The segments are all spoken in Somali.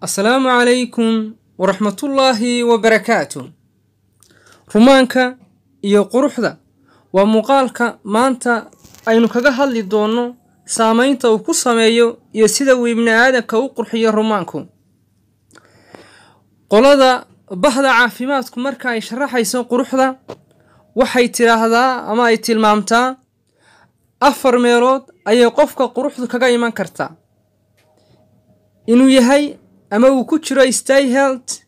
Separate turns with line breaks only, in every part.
assalaamu calaykum waraxmatullaahi barakaatu rumaanka iyo quruxda waa muuqaalka maanta aynu kaga hadli doonno saamaynta uu ku sameeyo iyo sida uu ibni aadamka u qurxiyo rumaanku qolada bahda caafimaadku marka ay sharaxayso quruxda waxay tidhaahdaa ama ay tilmaamtaa afar meelood ayay qofka quruxdu kaga iman kartaa inuu yahay ama uu ku jiro stay health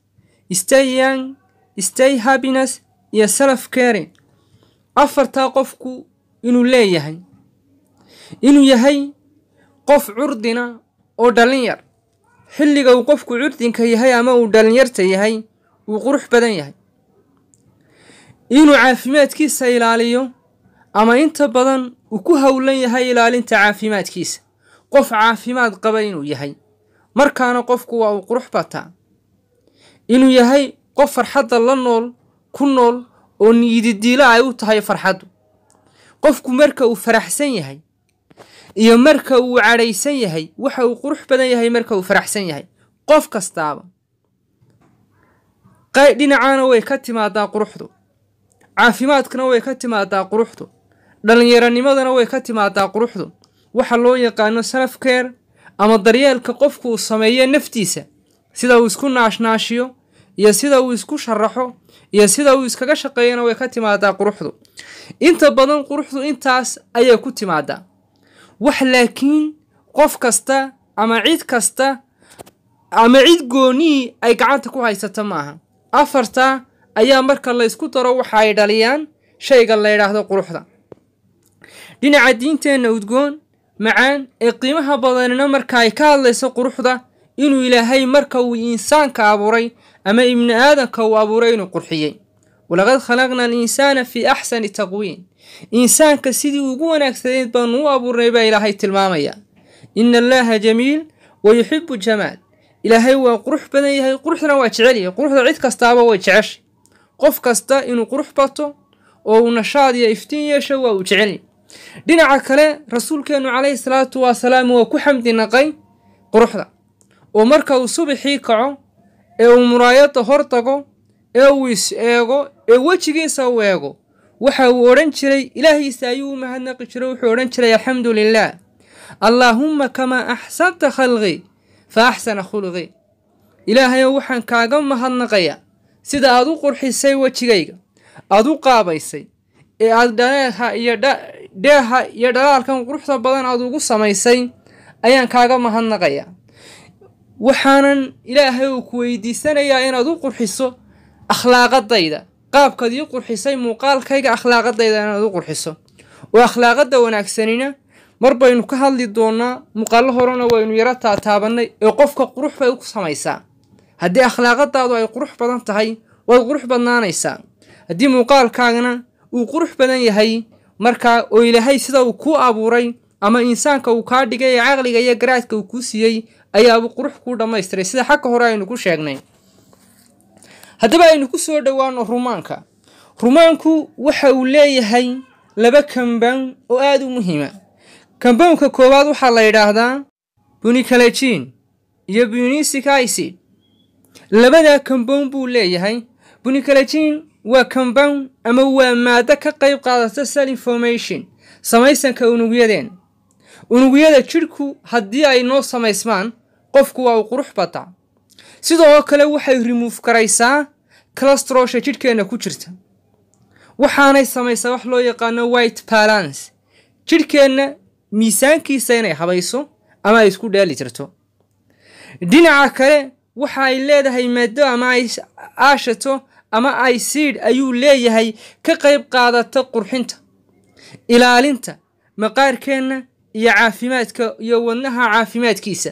stay young stay happiness iyo self caring afartaa qofku inuu leeyahay inuu yahay qof curdina oo dhallin yar xilliga uu qofku curdinka yahay ama uu dhallinyarta yahay uu qurux badan yahay inuu caafimaadkiisa ilaaliyo ama inta badan uu ku howlan yahay ilaalinta caafimaadkiisa qof caafimaad qaba inuu yahay markaana qofku waa uu qurux bataa inuu yahay qof farxadda la nool ku nool oo niididiila ay u tahay farxaddu qofku marka uu faraxsan yahay iyo marka uu cadhaysan yahay waxa uu qurux badan yahay marka uu faraxsan yahay qof kastaaba dhinacaana way ka timaadaa quruxdu caafimaadkana way ka timaadaa quruxdu dhallinyaranimadana way ka timaadaa quruxdu waxa loo yaqaano sanafkeer ama daryeelka qofku uu sameeyo naftiisa sida uu isku naashnaashiyo iyo sida uu isku sharaxo iyo sida uu iskaga shaqeeyana way ka timaadaa quruxdu inta badan quruxdu intaas ayay ku timaadaa wax laakiin qof kasta ama cid kasta ama cid goonii ay gacanta ku haysata maaha afartaa ayaa marka la ysku daro waxa ay dhaliyaan shayga la ydhaahdo quruxda dhinaca diinteenna udgoon macaan ee qiimaha badanina marka ay ka hadlayso quruxda inuu ilaahay marka uu insaanka abuuray ama ibni aadanka uu abuuray inuu qurxiyey walaqad khalaqna alinsaana fii axsani taqwiin insaanka sidii ugu wanaagsanayd baanu u abuurnay baa ilaahay tilmaamaya ina allaaha jamiil wa yuxibu jamaal ilaahay waa qurux badan yahay quruxdana waa jecelya quruxda cid kastaaba way jeceshay qof kasta inuu qurux bato oo uu nashaad iyo iftiin yeesho waa uu jecelya dhinaca kale rasuulkeennu calayhi salaatu wasalaam waa ku xamdi naqay quruxda oo marka uu subaxii kaco ee uu muraayada hor tago ee uu is eego ee wejigiisa uu eego waxa uu odhan jiray ilaahiisa ayuu u mahadnaqi jiray wuxuu odhan jiray alxamdu lilaah allaahumma kamaa axsanta khalqii fa axsana khulqii ilaahayow waxaan kaaga mahadnaqayaa sida aad u qurxisay wejigayga aad u qaabaysay ee aad dhanaha iyo dheeha iyo dhalaalkan quruxda badan aad ugu samaysay ayaan kaaga mahadnaqayaa waxaanan ilaahay uu ku weydiisanayaa inaad u qurxiso akhlaaqadayda qaabkaad ii qurxisay muuqaalkayga akhlaaqadayda inaad u qurxiso oo akhlaaqadda wanaagsanina mar baynu ka hadli doonaa muuqaallo horena waynu yara taataabannay ee qofka qurux bay ku samaysaa haddii akhlaaqadaadu ay qurux badan tahay waad qurux badnaanaysaa haddii muuqaalkaagana uu qurux badan yahay marka oo ilaahay sida uu kuu abuuray ama insaanka uu kaa dhigay ee caqliga iyo garaadka uu kuu siiyey ayaabu qurux kuu dhammaystiray sida xagka hore aynu ku sheegnay haddaba aynu ku soo dhowaano rumaanka rumaanku waxa uu leeyahay laba kambawn oo aada u muhiima kambawnka koowaad waxaa la yidhaahdaa bunikalajiin iyo bunisicicid labadaa kambawn buu leeyahay bunikalajiin waa combound ama waa maaddo ka qayb qaadata sell information samaysanka unugyadeen unugyada jidhku haddii ay noo samaysmaan qofku waa u qurux bataa sidoo kale waxay rimuuf karaysaa calastrosha jidhkeenna ku jirta waxaanay samaysaa wax loo yaqaano white balance jidhkeenna miisaankiisa inay habayso ama ay isku dheeli jirto dhinaca kale waxa ay leedahay maado ama ay aashato ama icd ayuu leeyahay ka qayb qaadata qurxinta ilaalinta maqaarkeenna iyo caafimaadka iyo wadnaha caafimaadkiisa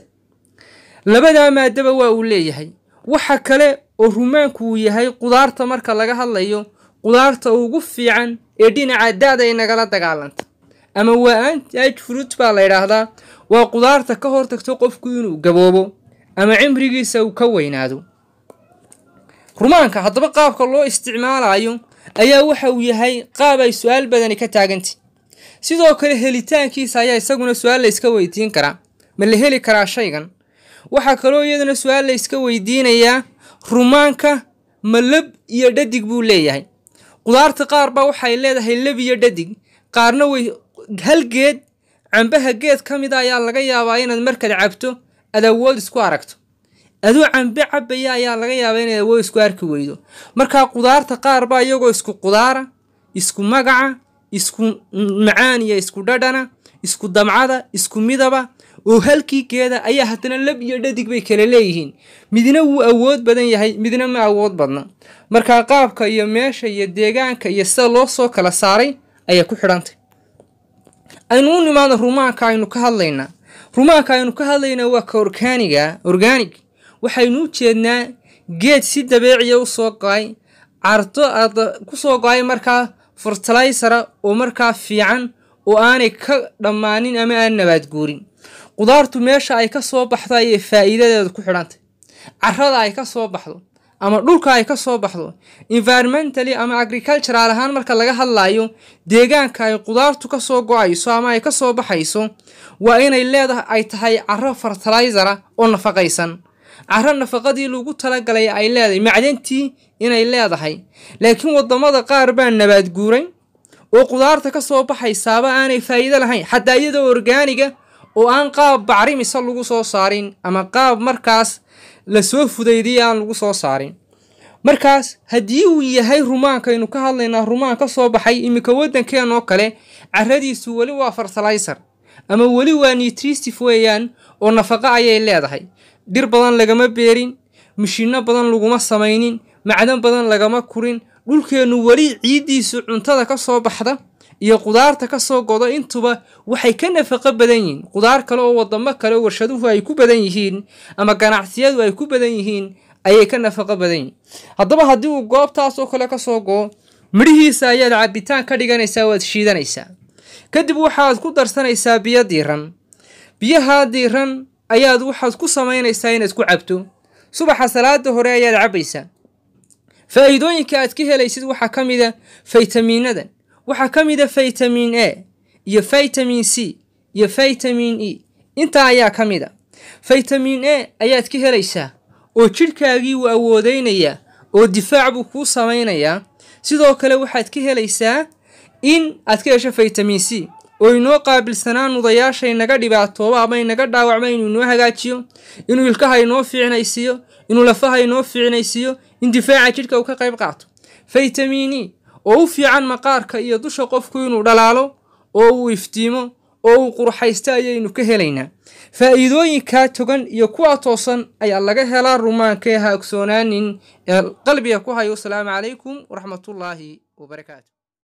labadaa maadaba waa uu leeyahay waxa kale oo rumaanku uu yahay qudaarta marka laga hadlayo qudaarta ugu fiican ee dhinaca da-day nagala dagaalanta ama waa antaj fruit baa la ydhaahdaa waa qudaarta ka hortagto qofku inuu gaboobo ama cimrigiisa uu ka weynaado rumaanka haddaba qaabka loo isticmaalayo ayaa waxa uu yahay qaab ay su-aal badani ka taagantay sidoo kale helitaankiisa ayaa isaguna su-aal layska weydiin karaa ma la heli karaa shaygan waxaa kaloo iyaduna su-aal la yska weydiinayaa rumaanka ma lab iyo dhadig buu leeyahay qudaarta qaar baa waxay leedahay lab iyo dhadig qaarna way hal geed cambaha geed ka mida ah ayaa laga yaabaa inaad markaad cabto aad awood isku aragto aduu cambe cabaya ayaa laga yaabaa inaad awoo isku arki weydo markaa qudaarta qaar baa iyagoo isku qudaara isku magaca isku macaan iyo isku dhadhana isku damcada isku midaba oo halkii geeda ayaa haddana lab iyo dhadig bay kala leeyihiin midna wuu awood badan yahay midna ma awood badna markaa qaabka iyo meesha iyo deegaanka iyo sida loo soo kala saaray ayay ku xidhantay aynu u nimaadno rumaanka aynu ka hadlaynaa rumaanka aynu ka hadlaynaa waa ka orgaaniga orgaanig waxaynu u jeednaa geed si dabeeciya usoo go-ay carto kusoo go-ay markaa fertilaysara oo markaa fiican oo aanay ka dhammaanin ama aan nabaadguurin qudaartu meesha ay ka soo baxdo ayay faa'iidadeeda ku xidhantay carrada ay ka soo baxdo ama dhulka ay ka soo baxdo environmentally ama agricultural ahaan marka laga hadlaayo deegaanka ay qudaartu ka soo go-ayso ama ay ka soo baxayso waa inay leedahay ay tahay carro fertilayzara oo nafaqaysan caro nafaqadii lagu talagalay ay leedahay macdantii inay leedahay laakiin wadamada qaar baa nabaad guuray oo qudaarta ka soo baxaysaaba aanay faa'iido lahayn xataa iyadoo orgaaniga oo aan qaab bacrimisa lagu soo saarin ama qaab markaas lasoo soo aan lagu soo saarin markaas haddii uu yahay rumaankaaynu ka hadlaynaa rumaan ka soo baxay iminka waddankeen oo kale carradiisu weli waa fertilizer ama weli waa nutritive weeyaan oo nafaqa ayay leedahay dhir badan lagama beerin mishiinno badan laguma samaynin macdan badan lagama kurin dhulkeennu weli ciiddiisu cuntada ka soo baxda iyo qudaarta ka soo goda intuba waxay ka nafaqo badan yihiin qudaar kale oo waddamo kale warshaduhu ay ku badan yihiin ama ganacsiyadu ay ku badan yihiin ayay ka nafaqo badan yihiin haddaba haddii uu goobtaasoo kale ka soo go'o midhihiisa ayaad cabitaan ka dhiganaysaa waad shiidanaysaa kadib waxaad ku darsanaysaa biyo diiran biyahaa diiran ayaad waxaad ku samaynaysaa inaad ku cabto subaxa salaadda hore ayaad cabaysaa faa'iidooyinka aad ka helaysid waxaa ka mida ah faytamiinadan waxaa ka mida ah faytamin a iyo faytamin c iyo faytamin e intaa ayaa ka mida ah. faytamin a ayaad ka helaysaa oo jidhkaagii wuu awoodaynayaa oo difaac buu kuu samaynayaa sidoo kale waxaad ka helaysaa in aad ka hesho faytamin c oo inoo qaabilsanaan nudayaashay naga dhibaatoobo ama inaga dhaawacma inuu inoo hagaajiyo inuu ilkaha inoo fiicnaysiiyo inuu lafaha inoo fiicnaysiiyo in difaaca jidhka uu ka qayb qaato faytamiini oo u fiican maqaarka iyo dusha qofku inuu dhalaalo oo uu iftiimo oo uu qurxaysta ayaynu ka helaynaa faa'iidooyinkaa togan iyo kuwa toosan ayaa laga helaa rumaanka ha ogsoonaanin ee qalbiga ku hayo wasalaamu calaykum waraxmatullaahi wabarakaatu